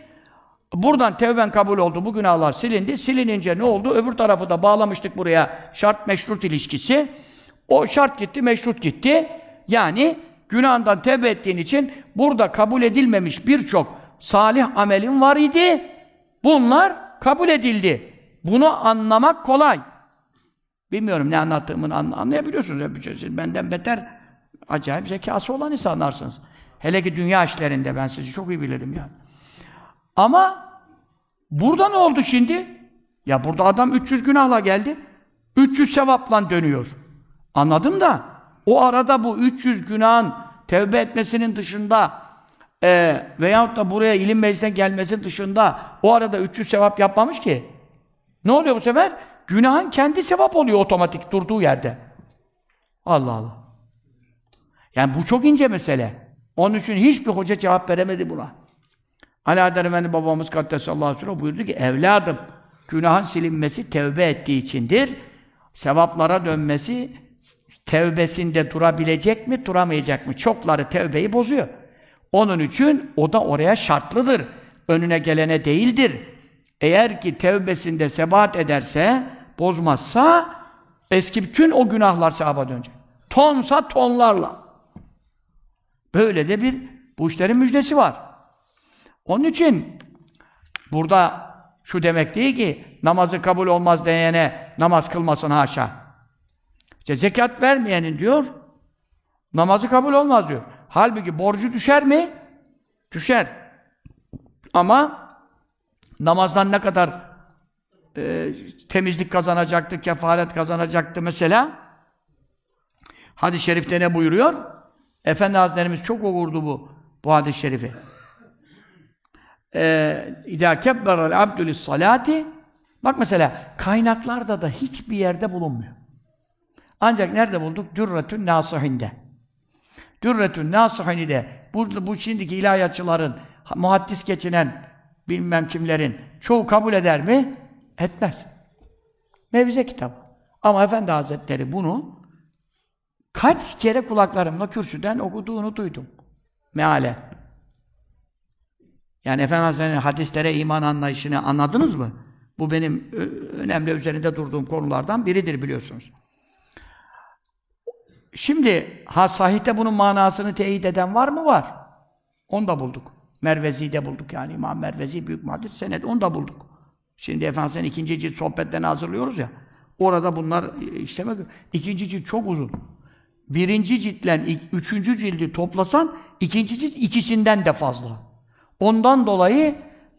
Buradan tevben kabul oldu. Bu günahlar silindi. Silinince ne oldu? Öbür tarafı da bağlamıştık buraya. Şart meşrut ilişkisi. O şart gitti, meşrut gitti. Yani günahından tevbe ettiğin için burada kabul edilmemiş birçok salih amelin var idi. Bunlar kabul edildi. Bunu anlamak kolay. Bilmiyorum ne anlattığımı anlayabiliyorsunuz. Şey. Siz benden beter acayip zekası olan insanlarsınız. Hele ki dünya işlerinde ben sizi çok iyi bilirim yani. Ama burada ne oldu şimdi? Ya burada adam 300 günahla geldi. 300 sevapla dönüyor. Anladım da o arada bu 300 günahın tevbe etmesinin dışında e, veyahut da buraya ilim meclisine gelmesinin dışında o arada 300 sevap yapmamış ki. Ne oluyor bu sefer? günahın kendi sevap oluyor otomatik durduğu yerde. Allah Allah. Yani bu çok ince mesele. Onun için hiçbir hoca cevap veremedi buna. Ala Dermeni babamız Kaddesallahu aleyhi ve buyurdu ki evladım günahın silinmesi tevbe ettiği içindir. Sevaplara dönmesi tevbesinde durabilecek mi, duramayacak mı? Çokları tevbeyi bozuyor. Onun için o da oraya şartlıdır. Önüne gelene değildir. Eğer ki tevbesinde sebat ederse bozmazsa eski bütün o günahlar sevaba dönecek. Tonsa tonlarla. Böyle de bir bu işlerin müjdesi var. Onun için burada şu demek değil ki namazı kabul olmaz diyene namaz kılmasın haşa. İşte zekat vermeyenin diyor namazı kabul olmaz diyor. Halbuki borcu düşer mi? Düşer. Ama namazdan ne kadar e, temizlik kazanacaktı, kefaret kazanacaktı mesela. Hadis-i şerifte ne buyuruyor? Efendi Hazretlerimiz çok okurdu bu, bu hadis-i şerifi. اِذَا كَبَّرَ الْعَبْدُ Salati. Bak mesela kaynaklarda da hiçbir yerde bulunmuyor. Ancak nerede bulduk? Dürretün Nasihin'de. Dürretün Nasihin'de burada bu şimdiki ilahiyatçıların, muhaddis geçinen bilmem kimlerin çoğu kabul eder mi? etmez. Mevze kitabı. Ama Efendi Hazretleri bunu kaç kere kulaklarımla kürsüden okuduğunu duydum. Meale. Yani Efendi Hazretleri'nin hadislere iman anlayışını anladınız mı? Bu benim önemli üzerinde durduğum konulardan biridir biliyorsunuz. Şimdi ha sahihte bunun manasını teyit eden var mı? Var. Onu da bulduk. Mervezi'de bulduk yani İmam Mervezi büyük madde senedi onu da bulduk. Şimdi Efendimiz'in ikinci cilt sohbetlerini hazırlıyoruz ya. Orada bunlar e, işlemedi. İkinci cilt çok uzun. Birinci ciltle üçüncü cildi toplasan ikinci cilt ikisinden de fazla. Ondan dolayı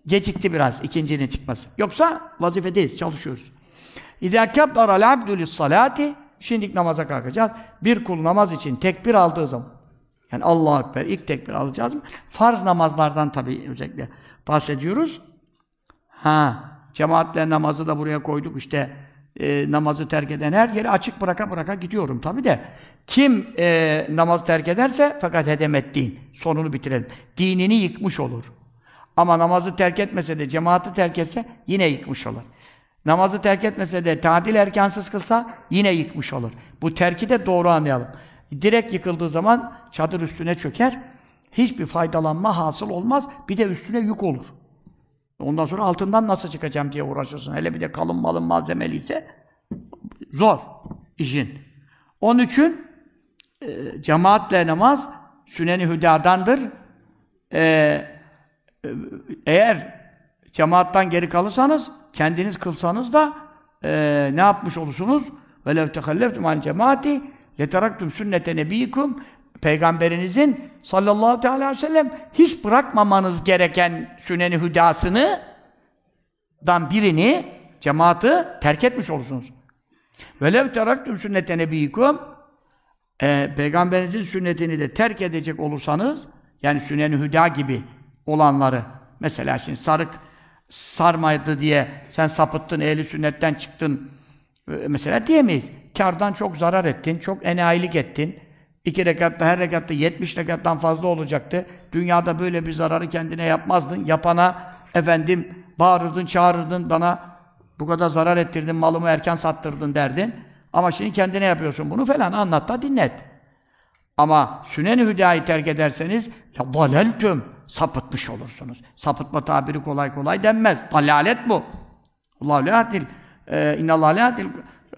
gecikti biraz ikincinin çıkması. Yoksa vazifedeyiz, çalışıyoruz. İzâ kebdara l-abdü Şimdi namaza kalkacağız. Bir kul namaz için tekbir aldığı zaman yani Allah Ekber ilk tekbir alacağız mı? Farz namazlardan tabii özellikle bahsediyoruz. Ha, Cemaatle namazı da buraya koyduk işte e, namazı terk eden her yeri açık bıraka bıraka gidiyorum tabi de. Kim e, namaz terk ederse fakat hedemet din. Sonunu bitirelim. Dinini yıkmış olur. Ama namazı terk etmese de cemaati terk etse yine yıkmış olur. Namazı terk etmese de tadil erkansız kılsa yine yıkmış olur. Bu terki de doğru anlayalım. Direkt yıkıldığı zaman çadır üstüne çöker. Hiçbir faydalanma hasıl olmaz. Bir de üstüne yük olur. Ondan sonra altından nasıl çıkacağım diye uğraşıyorsun Hele bir de kalın malın malzemeliyse zor işin. Onun için e, cemaatle namaz süneni hüdadandır. E, e, eğer cemaattan geri kalırsanız, kendiniz kılsanız da e, ne yapmış olursunuz? وَلَوْ تَخَلَّفْتُمْ عَنْ cemaati لَتَرَكْتُمْ سُنَّةَ نَب۪يكُمْ Peygamberinizin sallallahu aleyhi ve sellem hiç bırakmamanız gereken süneni hüdasını dan birini cemaati terk etmiş olursunuz. Velev teraktüm sünnete nebiyikum e, Peygamberinizin sünnetini de terk edecek olursanız yani sünneni hüda gibi olanları mesela şimdi sarık sarmaydı diye sen sapıttın, ehli sünnetten çıktın mesela diyemeyiz. Kardan çok zarar ettin, çok enayilik ettin İki rekatta her rekatta 70 rekattan fazla olacaktı. Dünyada böyle bir zararı kendine yapmazdın. Yapana efendim bağırırdın, çağırırdın, bana bu kadar zarar ettirdin, malımı erken sattırdın derdin. Ama şimdi kendine yapıyorsun bunu falan anlat da dinlet. Ama sünen-i hüdayı terk ederseniz dalaltüm sapıtmış olursunuz. Sapıtma tabiri kolay kolay denmez. Dalalet bu. Allahu la hadil. E, İnna la hadil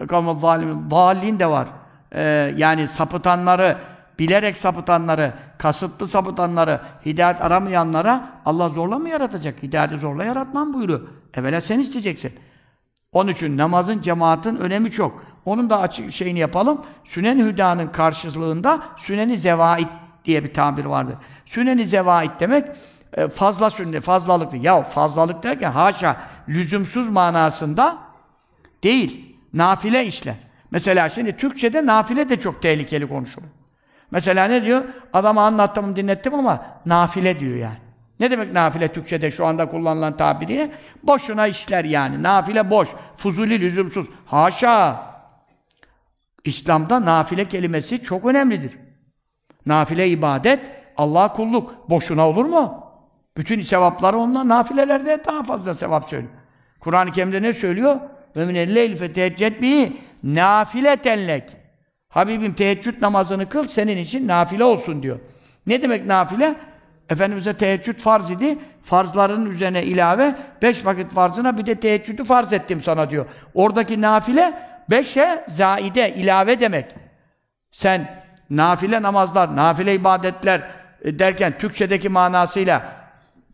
kavme zalimin. Dalin de var e, yani sapıtanları, bilerek sapıtanları, kasıtlı sapıtanları, hidayet aramayanlara Allah zorla mı yaratacak? Hidayeti zorla yaratmam buyuruyor. Evvela sen isteyeceksin. Onun için namazın, cemaatin önemi çok. Onun da açık şeyini yapalım. Sünen Hüda'nın karşılığında Süneni Zevait diye bir tabir vardır. Süneni Zevait demek e, fazla sünnet, fazlalık. Ya fazlalık derken haşa lüzumsuz manasında değil. Nafile işler. Mesela şimdi Türkçe'de nafile de çok tehlikeli konuşulur. Mesela ne diyor? Adama anlattım, dinlettim ama nafile diyor yani. Ne demek nafile Türkçe'de şu anda kullanılan tabiriyle? Boşuna işler yani. Nafile boş, fuzuli, lüzumsuz. Haşa! İslam'da nafile kelimesi çok önemlidir. Nafile ibadet, Allah kulluk. Boşuna olur mu? Bütün sevapları onunla nafilelerde daha fazla sevap söylüyor. Kur'an-ı Kerim'de ne söylüyor? Ve minel leyl fe nafile tellek. Habibim teheccüd namazını kıl senin için nafile olsun diyor. Ne demek nafile? Efendimiz'e teheccüd farz idi. Farzların üzerine ilave beş vakit farzına bir de teheccüdü farz ettim sana diyor. Oradaki nafile beşe zaide, ilave demek. Sen nafile namazlar, nafile ibadetler e, derken Türkçedeki manasıyla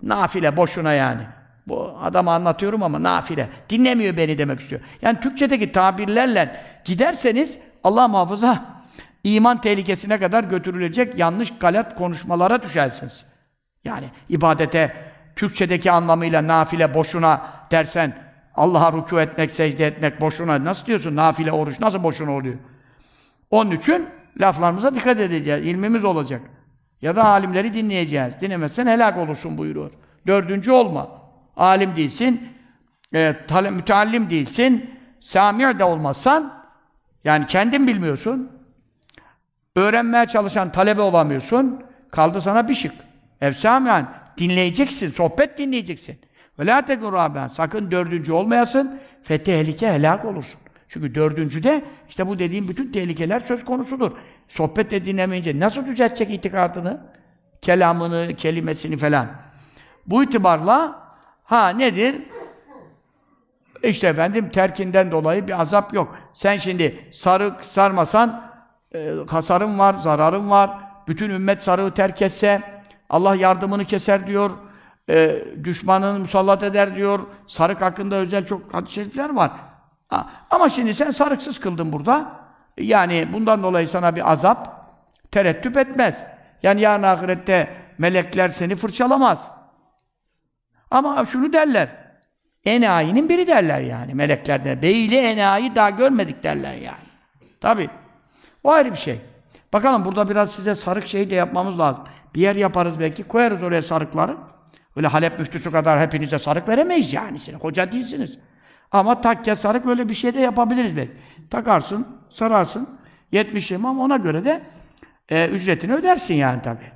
nafile boşuna yani. Bu adama anlatıyorum ama nafile. Dinlemiyor beni demek istiyor. Yani Türkçedeki tabirlerle giderseniz Allah muhafaza iman tehlikesine kadar götürülecek yanlış galat konuşmalara düşersiniz. Yani ibadete Türkçedeki anlamıyla nafile boşuna dersen Allah'a ruku etmek, secde etmek boşuna nasıl diyorsun? Nafile oruç nasıl boşuna oluyor? Onun için laflarımıza dikkat edeceğiz. ilmimiz olacak. Ya da alimleri dinleyeceğiz. Dinlemezsen helak olursun buyuruyor. Dördüncü olma alim değilsin, e, tale, müteallim değilsin, sami' de olmazsan, yani kendin bilmiyorsun, öğrenmeye çalışan talebe olamıyorsun, kaldı sana bir şık. yani dinleyeceksin, sohbet dinleyeceksin. Ve la tekun sakın dördüncü olmayasın, fe tehlike helak olursun. Çünkü dördüncüde işte bu dediğim bütün tehlikeler söz konusudur. Sohbet de dinlemeyince nasıl düzeltecek itikadını, kelamını, kelimesini falan. Bu itibarla Ha nedir? İşte efendim terkinden dolayı bir azap yok. Sen şimdi sarık sarmasan e, hasarın var, zararın var. Bütün ümmet sarığı terk etse Allah yardımını keser diyor. E, düşmanını musallat eder diyor. Sarık hakkında özel çok hadis var. Ha, ama şimdi sen sarıksız kıldın burada. Yani bundan dolayı sana bir azap tereddüt etmez. Yani yarın ahirette melekler seni fırçalamaz. Ama şunu derler. Enayinin biri derler yani meleklerden. Beyli enayi daha görmedik derler yani. Tabi. O ayrı bir şey. Bakalım burada biraz size sarık şeyi de yapmamız lazım. Bir yer yaparız belki. Koyarız oraya sarıkları. Öyle Halep müftüsü kadar hepinize sarık veremeyiz yani. Siz hoca değilsiniz. Ama takke sarık öyle bir şey de yapabiliriz belki. Takarsın, sararsın. 70 imam ona göre de e, ücretini ödersin yani tabii.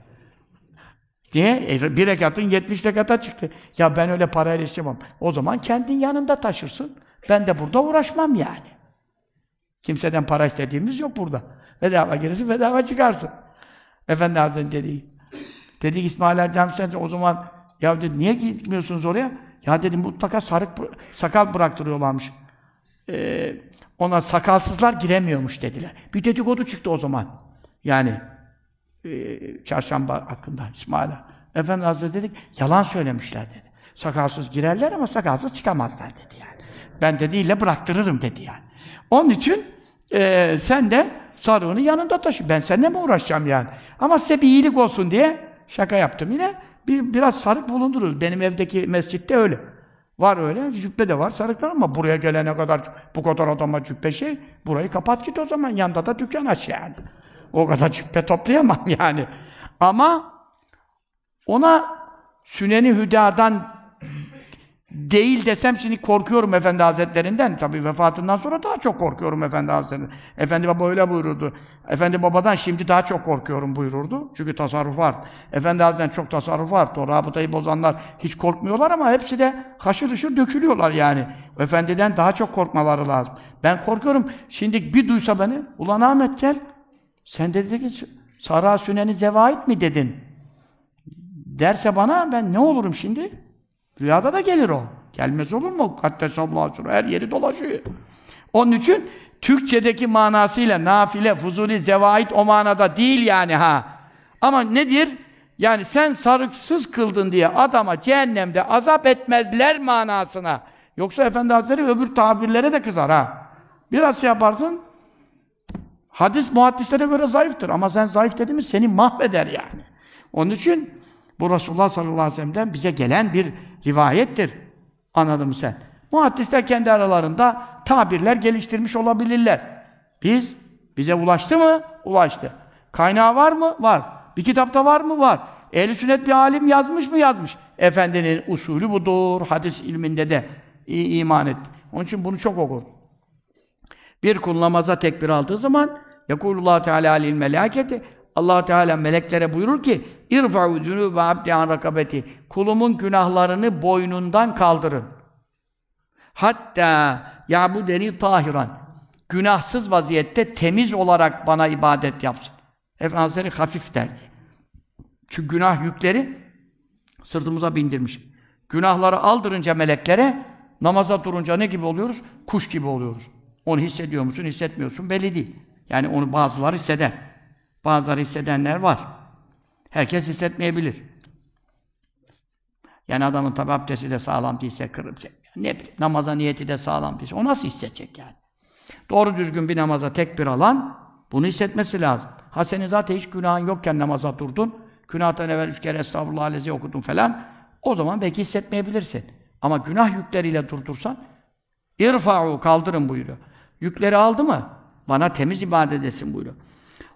Niye? E, bir rekatın 70 rekata çıktı. Ya ben öyle parayla istemem. O zaman kendin yanında taşırsın. Ben de burada uğraşmam yani. Kimseden para istediğimiz yok burada. Bedava girirsin, bedava çıkarsın. Efendi Hazretleri dedi. Dedi İsmail Ercan sen o zaman ya dedi niye gitmiyorsunuz oraya? Ya dedim mutlaka sarık sakal bıraktırıyorlarmış. Ee, ona sakalsızlar giremiyormuş dediler. Bir dedikodu çıktı o zaman. Yani e, çarşamba hakkında İsmail'a. efendim Hazretleri dedik, yalan söylemişler dedi. Sakalsız girerler ama sakalsız çıkamazlar dedi yani. Ben dedi ile bıraktırırım dedi yani. Onun için e, sen de sarığını yanında taşı. Ben seninle mi uğraşacağım yani? Ama size bir iyilik olsun diye şaka yaptım yine. Bir, biraz sarık bulundururuz. Benim evdeki mescitte öyle. Var öyle, cübbe de var, sarıklar ama buraya gelene kadar bu kadar adama cübbe şey, burayı kapat git o zaman, yanda da dükkan aç yani. O kadar cübbe toplayamam (laughs) yani. Ama ona Süneni Hüda'dan değil desem şimdi korkuyorum Efendi Hazretlerinden. Tabi vefatından sonra daha çok korkuyorum Efendi Hazretlerinden. Efendi Baba öyle buyururdu. Efendi Baba'dan şimdi daha çok korkuyorum buyururdu. Çünkü tasarruf var. Efendi Hazretlerinden çok tasarruf var. O rabıtayı bozanlar hiç korkmuyorlar ama hepsi de haşır hışır dökülüyorlar yani. Efendiden daha çok korkmaları lazım. Ben korkuyorum. Şimdi bir duysa beni, ulan Ahmet gel, sen dedi ki Sara Sünen'i zevait mi dedin? Derse bana ben ne olurum şimdi? Rüyada da gelir o. Gelmez olur mu? Kattesallahu aleyhi her yeri dolaşıyor. Onun için Türkçedeki manasıyla nafile, fuzuli, zevait o manada değil yani ha. Ama nedir? Yani sen sarıksız kıldın diye adama cehennemde azap etmezler manasına. Yoksa Efendi Hazretleri öbür tabirlere de kızar ha. Biraz şey yaparsın, Hadis muhaddislere göre zayıftır ama sen zayıf dedi mi seni mahveder yani. Onun için bu Resulullah sallallahu aleyhi ve sellem'den bize gelen bir rivayettir. Anladın mı sen? Muhaddisler kendi aralarında tabirler geliştirmiş olabilirler. Biz, bize ulaştı mı? Ulaştı. Kaynağı var mı? Var. Bir kitapta var mı? Var. Ehl-i sünnet bir alim yazmış mı? Yazmış. Efendinin usulü budur. Hadis ilminde de iman etti. Onun için bunu çok okudum. Bir kul namaza tekbir aldığı zaman Yakulullah Teala alil melaketi Allah Teala meleklere buyurur ki irfa'u ve abdi an rakabeti kulumun günahlarını boynundan kaldırın. Hatta ya bu deni tahiran günahsız vaziyette temiz olarak bana ibadet yapsın. Efendimiz hafif derdi. Çünkü günah yükleri sırtımıza bindirmiş. Günahları aldırınca meleklere namaza durunca ne gibi oluyoruz? Kuş gibi oluyoruz. Onu hissediyor musun, hissetmiyorsun belli değil. Yani onu bazıları hisseder. Bazıları hissedenler var. Herkes hissetmeyebilir. Yani adamın tabi abdesti de sağlam değilse, kırıp, ne bileyim, namaza niyeti de sağlam değilse, o nasıl hissedecek yani? Doğru düzgün bir namaza tek bir alan, bunu hissetmesi lazım. Ha senin zaten hiç günahın yokken namaza durdun, günahtan evvel üç kere estağfurullah aleyhi okudun falan, o zaman belki hissetmeyebilirsin. Ama günah yükleriyle durdursan, irfa'u kaldırın buyuruyor. Yükleri aldı mı? Bana temiz ibadet etsin buyuruyor.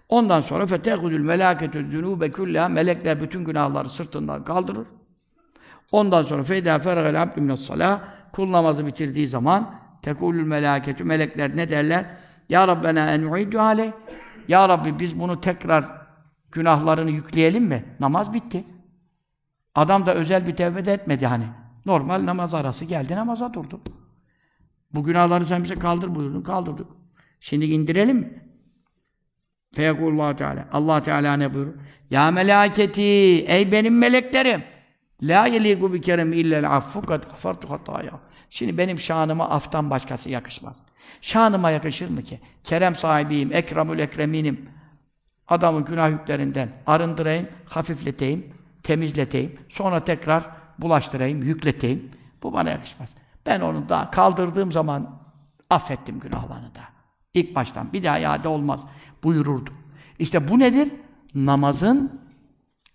Ondan sonra fetehudül melâketü zünûbe küllâ melekler bütün günahları sırtından kaldırır. Ondan sonra feydâ feragel abdü minessalâ kul namazı bitirdiği zaman tekulül melâketü melekler ne derler? Ya Rabbena en'uiddü aleyh Ya Rabbi biz bunu tekrar günahlarını yükleyelim mi? Namaz bitti. Adam da özel bir tevbe de etmedi hani. Normal namaz arası geldi namaza durdu. Bu günahları sen bize kaldır buyurdun. Kaldırdık. Şimdi indirelim mi? Feyekullahu Teala. Allah Teala ne buyurur? Ya melaketi, ey benim meleklerim. La yeliku bi kerem illa affu kad gafartu hataya. Şimdi benim şanıma aftan başkası yakışmaz. Şanıma yakışır mı ki? Kerem sahibiyim, ekramül ekreminim. Adamın günah yüklerinden arındırayım, hafifleteyim, temizleteyim. Sonra tekrar bulaştırayım, yükleteyim. Bu bana yakışmaz. Ben onu da kaldırdığım zaman affettim günahlarını da. İlk baştan bir daha iade olmaz buyururdu. İşte bu nedir? Namazın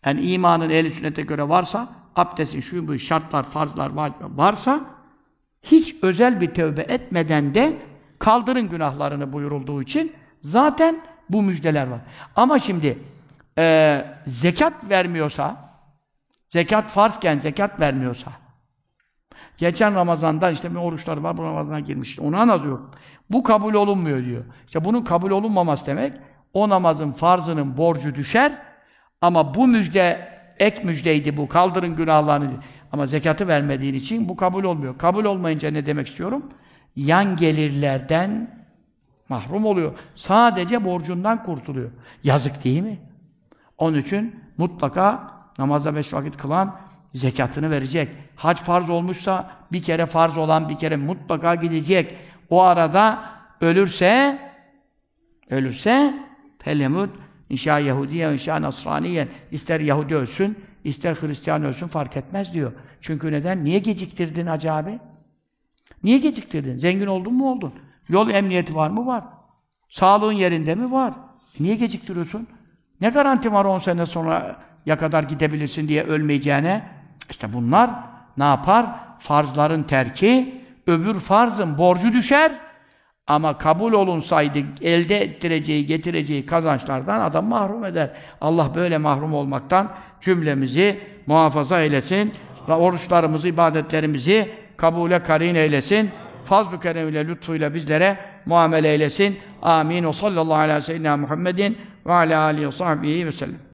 yani imanın ehli sünnete göre varsa abdestin şu bu şartlar, farzlar varsa hiç özel bir tövbe etmeden de kaldırın günahlarını buyurulduğu için zaten bu müjdeler var. Ama şimdi e, zekat vermiyorsa zekat farzken zekat vermiyorsa Geçen Ramazandan işte bir oruçlar var, bu Ramazan'a girmişti. Onu anlatıyorum. Bu kabul olunmuyor diyor. İşte bunun kabul olunmaması demek, o namazın farzının borcu düşer ama bu müjde, ek müjdeydi bu, kaldırın günahlarını. Ama zekatı vermediğin için bu kabul olmuyor. Kabul olmayınca ne demek istiyorum? Yan gelirlerden mahrum oluyor. Sadece borcundan kurtuluyor. Yazık değil mi? Onun için mutlaka namaza beş vakit kılan Zekatını verecek. Hac farz olmuşsa bir kere farz olan bir kere mutlaka gidecek. O arada ölürse ölürse felemut inşa Yahudiye inşa nasraniyen ister Yahudi ölsün ister Hristiyan ölsün fark etmez diyor. Çünkü neden? Niye geciktirdin acaba abi? Niye geciktirdin? Zengin oldun mu oldun? Yol emniyeti var mı? Var. Sağlığın yerinde mi? Var. E niye geciktiriyorsun? Ne garanti var 10 sene sonra ya kadar gidebilirsin diye ölmeyeceğine? İşte bunlar ne yapar? Farzların terki, öbür farzın borcu düşer ama kabul olunsaydı elde ettireceği, getireceği kazançlardan adam mahrum eder. Allah böyle mahrum olmaktan cümlemizi muhafaza eylesin ve oruçlarımızı, ibadetlerimizi kabule karin eylesin. Fazl-ı keremiyle, lütfuyla bizlere muamele eylesin. Amin. O sallallahu aleyhi ve sellem Muhammedin ve ala alihi ve sahbihi ve sellem.